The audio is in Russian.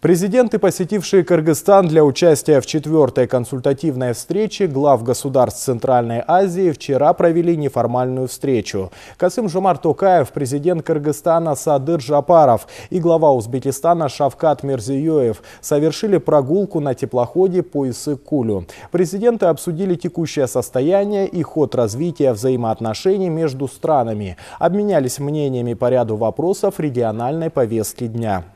Президенты, посетившие Кыргызстан для участия в четвертой консультативной встрече глав государств Центральной Азии, вчера провели неформальную встречу. Касым Жумар Токаев, президент Кыргызстана Садыр Жапаров и глава Узбекистана Шавкат Мирзиёев совершили прогулку на теплоходе по Иссык-Кулю. Президенты обсудили текущее состояние и ход развития взаимоотношений между странами, обменялись мнениями по ряду вопросов региональной повестки дня.